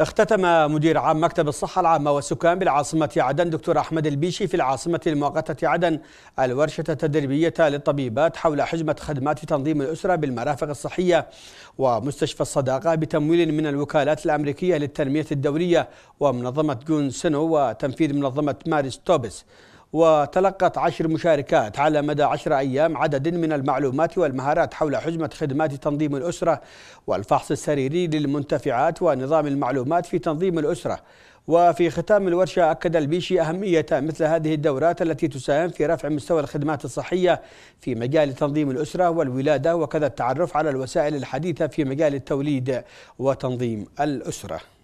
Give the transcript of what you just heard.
اختتم مدير عام مكتب الصحة العامة والسكان بالعاصمة عدن دكتور أحمد البيشي في العاصمة المؤقتة عدن الورشة التدريبية للطبيبات حول حجمة خدمات تنظيم الأسرة بالمرافق الصحية ومستشفى الصداقة بتمويل من الوكالات الأمريكية للتنمية الدولية ومنظمة جون سنو وتنفيذ منظمة ماريس توبس وتلقت عشر مشاركات على مدى عشر أيام عدد من المعلومات والمهارات حول حزمة خدمات تنظيم الأسرة والفحص السريري للمنتفعات ونظام المعلومات في تنظيم الأسرة وفي ختام الورشة أكد البيشي أهمية مثل هذه الدورات التي تساهم في رفع مستوى الخدمات الصحية في مجال تنظيم الأسرة والولادة وكذا التعرف على الوسائل الحديثة في مجال التوليد وتنظيم الأسرة